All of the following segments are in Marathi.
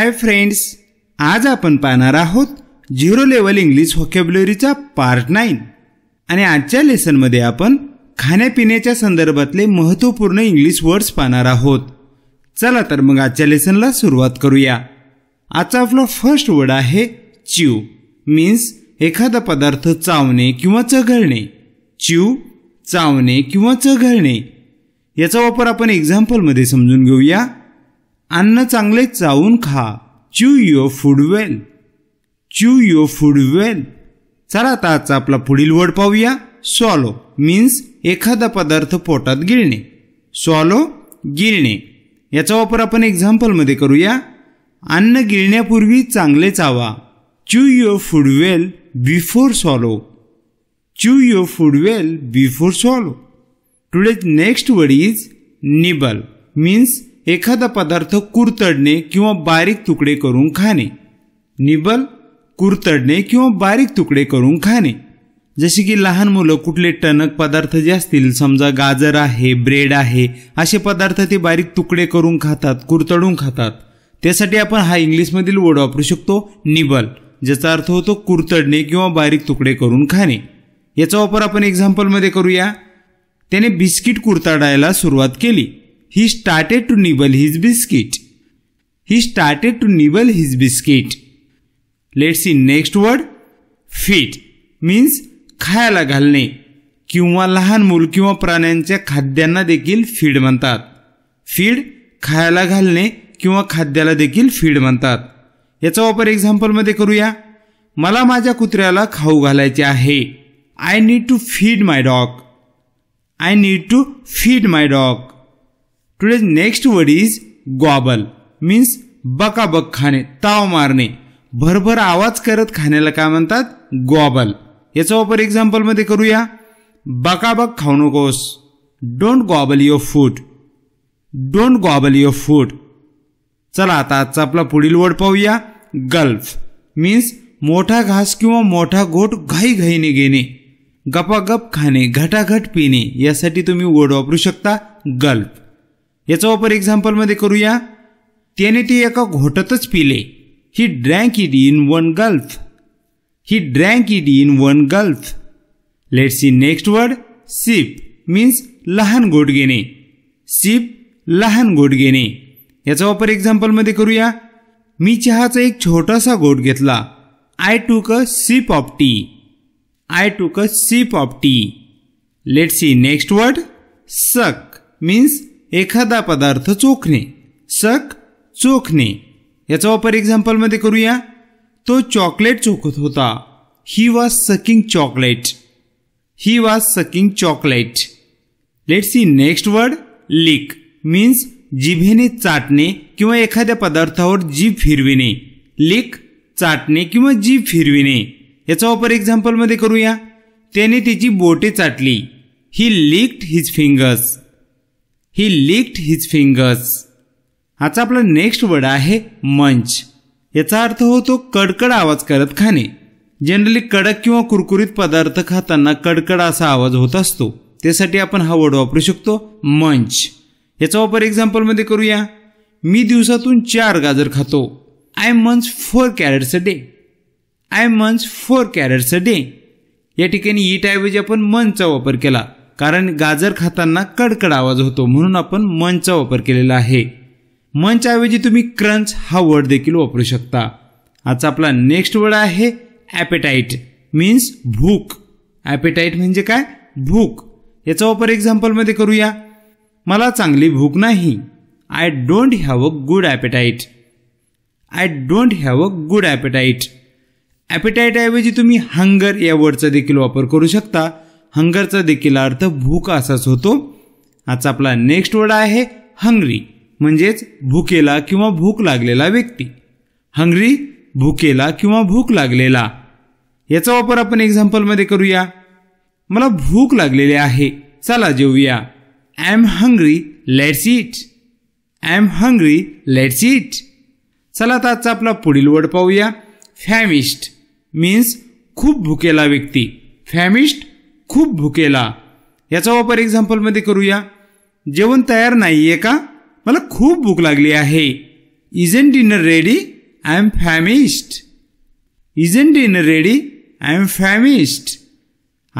हाय फ्रेंड्स आज आपण पाहणार आहोत झिरो लेवल इंग्लिश व्होकॅब्युलरीचा पार्ट नाईन आणि आजच्या लेसनमध्ये आपण खाण्यापिण्याच्या संदर्भातले महत्त्वपूर्ण इंग्लिश वर्ड्स पाहणार आहोत चला तर मग आजच्या लेसनला सुरुवात करूया आजचा आपला फर्स्ट वर्ड आहे च्यू मीन्स एखादा पदार्थ चावणे किंवा चघळणे च्यू चावणे किंवा चघळणे याचा वापर आपण एक्झाम्पलमध्ये समजून घेऊया अन्न चांगले चावून खा च्यू युअर फूड वेल च्यू युअर फूड वेल चला आता आजचा आपला पुढील वर्ड पाहूया सॉलो मीन्स एखादा पदार्थ पोटात गिळणे सॉलो गिळणे याचा वापर आपण एक्झाम्पलमध्ये करूया अन्न गिळण्यापूर्वी चांगले चावा chew your food well before swallow chew your food well before swallow today's next word is nibble means एखादा पदार्थ कुरतडणे किंवा बारीक तुकडे करून खाणे निबल कुरतडणे किंवा बारीक तुकडे करून खाणे जसे की लहान मुलं कुठले टणक पदार्थ जे असतील समजा गाजर आहे ब्रेड आहे असे पदार्थ ते बारीक तुकडे करून खातात कुरतडून खातात त्यासाठी आपण हा इंग्लिशमधील वर्ड वापरू शकतो निबल ज्याचा अर्थ होतो कुरतडणे किंवा बारीक तुकडे करून खाणे याचा वापर आपण एक्झाम्पलमध्ये करूया त्याने बिस्किट कुरताडायला सुरुवात केली he started to nibble his biscuit he started to nibble his biscuit let see next word feed means खायला घालणे किंवा लहान मूल किंवा प्राण्यांच्या खाद्यांना देखील फीड म्हणतात फीड खायला घालणे किंवा खाद्याला देखील फीड म्हणतात याचा वापर एक्झाम्पलमध्ये करूया मला माझ्या कुत्र्याला खाऊ घालायचे आहे I need to feed my dog I need to feed my dog today's next word is gobble means बकाबक खाणे ताव मारणे भरभर आवाज करत खाण्याला काय म्हणतात ग्वाबल याचा वापर एक्झाम्पलमध्ये करूया बकाबक खाऊ नकोस don't gobble your food don't gobble your food चला आता आजचा आपला पुढील वर्ड पाहूया गल्फ मीन्स मोठा घास किंवा मोठा घोट घाईने घेणे गपागप खाणे घटाघट पिणे यासाठी तुम्ही वर्ड वापरू शकता गल्फ याचा वापर एक्झाम्पलमध्ये करूया त्याने ते एका घोटातच पिले he drank it in one gulp he drank it in one gulp let see next word sip means लहान गोट घेणे सिप लहान गोट घेणे याचा वापर एक्झाम्पलमध्ये करूया मी चहाचा एक छोटासा घोट घेतला I took a sip of tea I took a sip of tea let see next word suck means एखादा पदार्थ चोखणे सक चोखणे याचा वापर एक्झाम्पलमध्ये करूया तो चॉकलेट चोखत होता he was sucking chocolate he was sucking chocolate let see next word lick means जिभेने चाटणे किंवा एखाद्या पदार्थावर जीभ फिरविणे लिक चाटणे किंवा जीभ फिरविणे याचा वापर एक्झाम्पलमध्ये करूया त्याने त्याची बोटे चाटली he licked his fingers he licked his fingers आता आपला नेक्स्ट वर्ड आहे मंच याचा अर्थ होतो कडकड आवाज करत खाणे जनरली कडक किंवा कुरकुरीत पदार्थ खाताना कडकड असा आवाज होत असतो त्यासाठी आपण हा वर्ड वापरू शकतो मंच याचा वापर एक्झाम्पलमध्ये करूया मी दिवसातून चार गाजर खातो I munch four carrots a day I munch four carrots a day या ठिकाणी ईट ऐवजी आपण मंचचा वापर केला कारण गाजर खाताना कडकड आवाज होतो म्हणून आपण मंचचा वापर केलेला आहे मंचऐवजी तुम्ही क्रंच हा वर्ड देखील वापरू शकता आज आपला नेक्स्ट वर्ड आहे ॲपेटाईट मीन्स भूक ॲपेटाईट म्हणजे काय भूक याचा वापर एक्झाम्पलमध्ये करूया मला चांगली भूक नाही I don't have a good appetite I don't have a good appetite ॲपेटाईटऐवजी तुम्ही हंगर या वर्डचा देखील वापर करू शकता हंगरचा देखील अर्थ भूक असाच होतो आजचा आपला नेक्स्ट वर्ड आहे हंगरी म्हणजेच भूकेला किंवा भूक लागलेला व्यक्ती हंगरी भूकेला किंवा भूक लागलेला याचा वापर आपण एक्झाम्पलमध्ये करूया मला भूक लागलेली आहे चला जेऊया I am hungry let's eat I am hungry let's eat चला आता आजचा आपला पुढील वर्ड पाहूया फॅमिस्ट मीन्स खूप भुकेला व्यक्ती फॅमिस्ट खूप भुकेला याचा वापर एक्झाम्पलमध्ये करूया जेवण तयार नाही आहे का मला खूप भूक लागली आहे is an dinner ready I am famished an dinner ready I am famished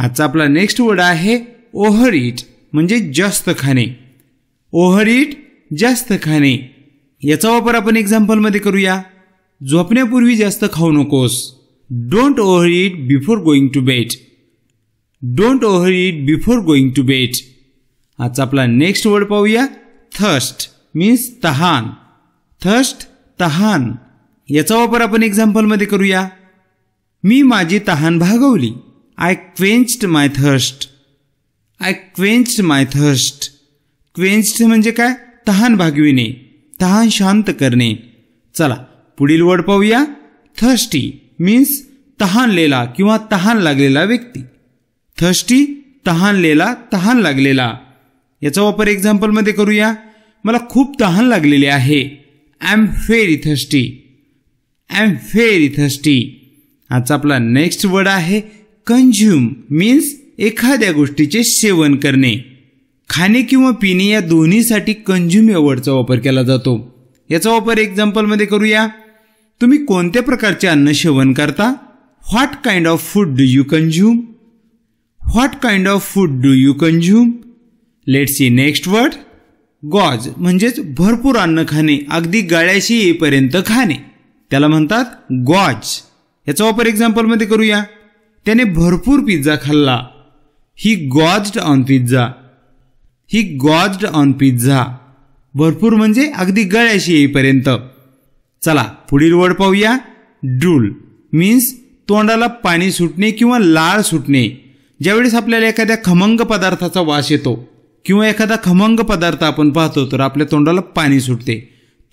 आजचा आपला नेक्स्ट वर्ड आहे ओव्हर इट म्हणजे जास्त खाणे ओव्हर इट जास्त खाणे याचा वापर आपण एक्झाम्पलमध्ये करूया झोपण्यापूर्वी जास्त खाऊ नकोस don't overeat before going to bed don't overeat before going to bed आजचा आपला नेक्स्ट वर्ड पाहूया थर्स्ट मीन्स तहान थर्स्ट तहान याचा वापर आपण एक्झाम्पलमध्ये करूया मी माझी तहान भागवली I quenched my thirst I quenched my thirst quenched म्हणजे काय तहान भागविणे तहान शांत करणे चला पुढील वर्ड पाहूया थर्स्टी मीन्स तहानलेला किंवा तहान लागलेला व्यक्ती थर्स्टी तहानलेला तहान लागलेला याचा वापर एक्झाम्पलमध्ये करूया मला खूप तहान लागलेली आहे I am very thirsty I am very thirsty आजचा आपला नेक्स्ट वर्ड आहे कंझ्युम मीन्स एखाद्या गोष्टीचे सेवन करणे खाणे किंवा पिणे या दोन्हीसाठी कंझ्युम या वर्डचा वापर केला जातो याचा वापर एक्झाम्पलमध्ये करूया तुम्ही कोणत्या प्रकारचे अन्न सेवन करता what kind of food do you consume what kind of food do you consume let see next word gorge म्हणजेच भरपूर अन्न खाणे अगदी गाळ्याशी येईपर्यंत खाणे त्याला म्हणतात गॉज याचा वापर एक्झाम्पलमध्ये करूया त्याने भरपूर पिझ्झा खाल्ला he gorged on pizza he gorged on pizza भरपूर म्हणजे अगदी गळ्याशी येईपर्यंत चला पुढील वर्ड पाहूया डूल मीन्स तोंडाला पाणी सुटणे किंवा लाळ सुटणे ज्यावेळेस आपल्याला एखाद्या खमंग पदार्थाचा वास येतो किंवा एखादा खमंग पदार्थ आपण पाहतो तर आपल्या तोंडाला पाणी सुटते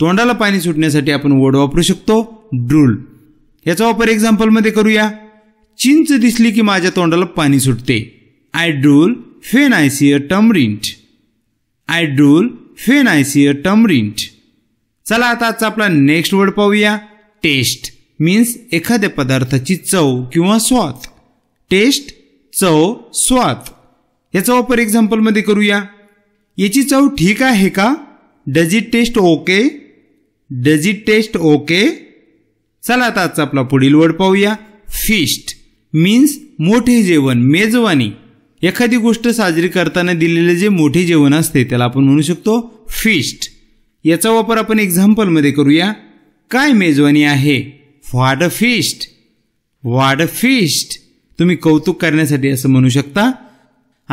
तोंडाला पाणी सुटण्यासाठी आपण वड वापरू शकतो ड्रूल याचा वापर एक्झाम्पलमध्ये करूया चिंच दिसली की माझ्या तोंडाला पाणी सुटते I drool when I see a tamarind I drool when I see a tamarind चला आता आजचा आपला नेक्स्ट वर्ड पाहूया टेस्ट मीन्स एखाद्या पदार्थाची चव किंवा स्वाद टेस्ट चव स्वाद याचा वापर एक्झाम्पलमध्ये करूया याची चव ठीक आहे का does it taste okay does it taste okay चला आता आजचा आपला पुढील वर्ड पाहूया फिस्ट मीन्स मोठे जेवण मेजवानी एखादी गोष्ट साजरी करताना दिलेले जे मोठे जेवण असते त्याला आपण म्हणू शकतो फिस्ट याचा वापर आपण एक्झाम्पलमध्ये करूया काय मेजवानी आहे वाड फिस्ट वाड फिस्ट तुम्ही कौतुक करण्यासाठी असं म्हणू शकता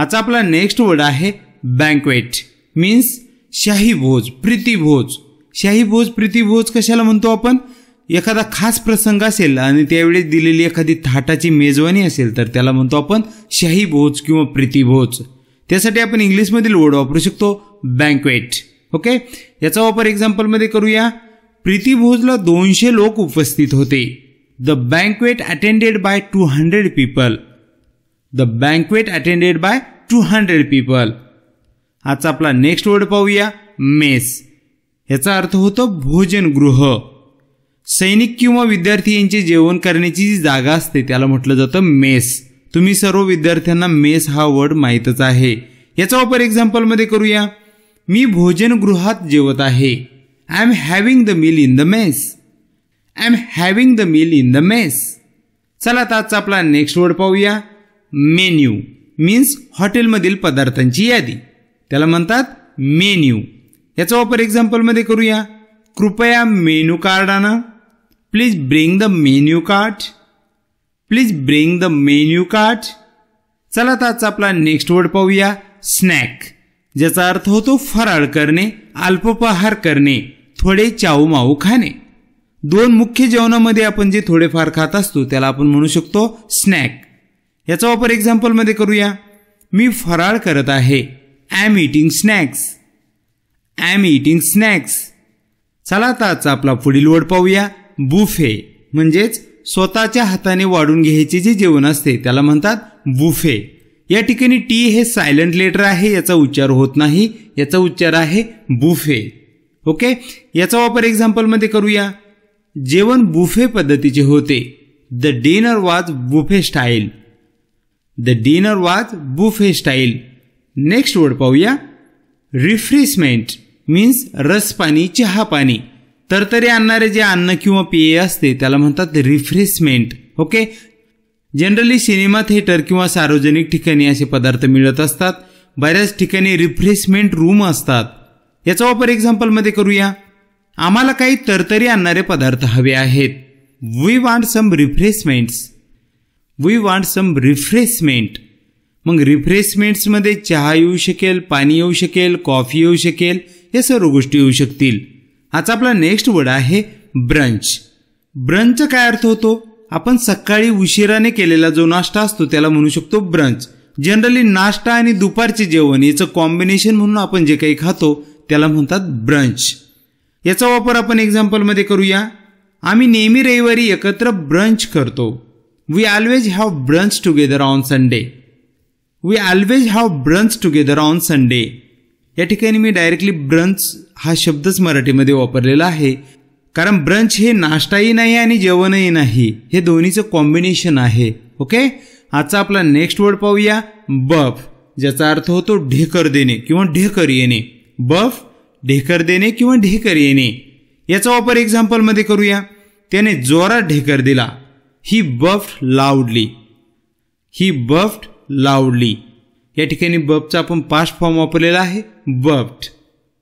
आता आपला नेक्स्ट वर्ड आहे बँकवेट मीन्स शाही भोज प्रीतीभोज शाही भोज प्रीतीभोज कशाला म्हणतो आपण एखादा खास प्रसंग असेल आणि त्यावेळी दिलेली एखादी थाटाची मेजवानी असेल तर त्याला म्हणतो आपण शाही भोज किंवा प्रीतीभोज त्यासाठी आपण इंग्लिशमधील वर्ड वापरू शकतो बँकवेट ओके याचा वापर एक्झाम्पलमध्ये करूया प्रीतीभोजला दोनशे लोक उपस्थित होते The banquet attended by 200 people. The banquet attended by two hundred people आजचा आपला नेक्स्ट वर्ड पाहूया मेस याचा अर्थ होतो भोजनगृह सैनिक किंवा विद्यार्थी यांचे जेवण करण्याची जी जागा असते त्याला म्हटलं जातं मेस तुम्ही सर्व विद्यार्थ्यांना मेस हा वर्ड माहीतच आहे याचा वापर एक्झाम्पलमध्ये करूया मी भोजनगृहात जेवत आहे I am having the meal in the mess I am having the meal in the mess चला आता आजचा आपला नेक्स्ट वर्ड पाहूया मेन्यू मीन्स हॉटेलमधील पदार्थांची यादी त्याला म्हणतात मेन्यू याचा वापर एक्झाम्पलमध्ये करूया कृपया मेन्यू कार्ड आणा please bring the menu card please bring the menu card चला आता आजचा आपला नेक्स्ट वर्ड पाहूया स्नॅक ज्याचा अर्थ होतो फराळ करणे अल्पोपहार करणे थोडे चाऊ माऊ खाणे दोन मुख्य जेवणामध्ये आपण जे थोडेफार खात असतो त्याला आपण म्हणू शकतो स्नॅक याचा वापर एक्झाम्पलमध्ये करूया मी फराळ करत आहे am eating snacks am eating snacks चला आता आजचा आपला पुढील वर्ड पाहूया बुफे म्हणजेच स्वतःच्या हाताने वाढून घ्यायचे जे जेवण असते त्याला म्हणतात बुफे या ठिकाणी टी हे सायलंट लेटर आहे याचा उच्चार होत नाही याचा उच्चार आहे बुफे ओके याचा वापर एक्झाम्पलमध्ये करूया जेवण बुफे पद्धतीचे होते the dinner was buffet style the dinner was buffet style next word पाहूया रिफ्रेशमेंट मीन्स पाणी चहा पाणी तरतरी आणणारे जे अन्न किंवा पेय असते त्याला म्हणतात refreshment okay generally cinema theatre किंवा सार्वजनिक ठिकाणी असे पदार्थ मिळत असतात बऱ्याच ठिकाणी रिफ्रेशमेंट रूम असतात याचा वापर एक्झाम्पलमध्ये करूया आम्हाला काही तरतरी आणणारे पदार्थ हवे आहेत we want some refreshments we want some refreshment मग रिफ्रेशमेंट्समध्ये चहा येऊ शकेल पाणी येऊ शकेल कॉफी येऊ शकेल या सर्व गोष्टी येऊ शकतील आता आपला नेक्स्ट वर्ड आहे ब्रंच ब्रंचचा काय अर्थ होतो आपण सकाळी उशिराने केलेला जो नाश्ता असतो त्याला म्हणू शकतो ब्रंच जनरली नाश्ता आणि दुपारचे जेवण याचं कॉम्बिनेशन म्हणून आपण जे काही खातो त्याला म्हणतात ब्रंच याचा वापर आपण एक्झाम्पलमध्ये करूया आम्ही नेहमी रविवारी एकत्र ब्रंच करतो we always have brunch together on Sunday we always have brunch together on Sunday या ठिकाणी मी डायरेक्टली ब्रंच हा शब्दच मराठीमध्ये वापरलेला आहे कारण ब्रंच हे नाश्ताही नाही आणि जेवणही नाही हे दोन्हीचं कॉम्बिनेशन आहे ओके आजचा आपला नेक्स्ट वर्ड पाहूया बफ ज्याचा अर्थ होतो ढेकर देणे किंवा ढेकर येणे बफ ढेकर देणे किंवा ढेकर येणे याचा वापर एक्झाम्पलमध्ये करूया त्याने जोरात ढेकर दिला ही बफ्ट लावडली ही बफ्ट लावडली या ठिकाणी बफचा आपण पास्ट फॉर्म वापरलेला आहे बफ्ट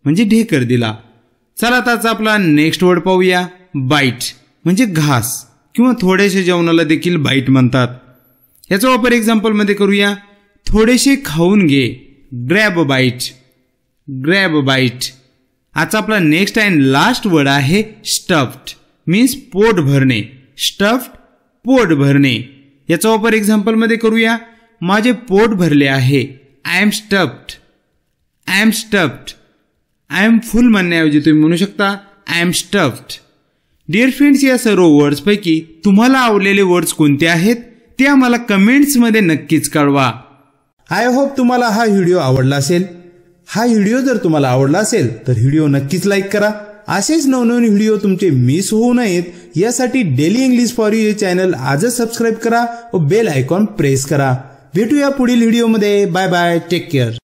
म्हणजे ढेकर दिला चला आताच आपला नेक्स्ट वर्ड पाहूया बाईट म्हणजे घास किंवा थोडेसे जेवणाला देखील बाईट म्हणतात याचा वापर एक्झाम्पलमध्ये करूया थोडेसे खाऊन घे ग्रॅब बाईट ग्रॅब बाईट आज आपला नेक्स्ट अँड लास्ट वर्ड आहे स्टफ्ड मीन्स पोट भरणे स्टफ्ड पोट भरणे याचा वापर एक्झाम्पलमध्ये करूया माझे पोट भरले आहे I am stuffed I am stuffed I am full म्हणण्याऐवजी तुम्ही म्हणू शकता I am stuffed dear friends या सर्व वर्ड्सपैकी तुम्हाला आवडलेले वर्ड्स कोणते आहेत ते आम्हाला कमेंट्समध्ये नक्कीच कळवा आय होप तुम्हाला हा व्हिडिओ आवडला असेल हा व्हिडिओ जर तुम्हाला आवडला असेल तर व्हिडिओ नक्कीच लाईक करा असेच नवनवीन व्हिडिओ तुमचे मिस होऊ नयेत यासाठी daily English for you channel आजच सबस्क्राईब करा व बेल आयकॉन प्रेस करा भेटूया पुढील व्हिडिओमध्ये बाय बाय टेक केअर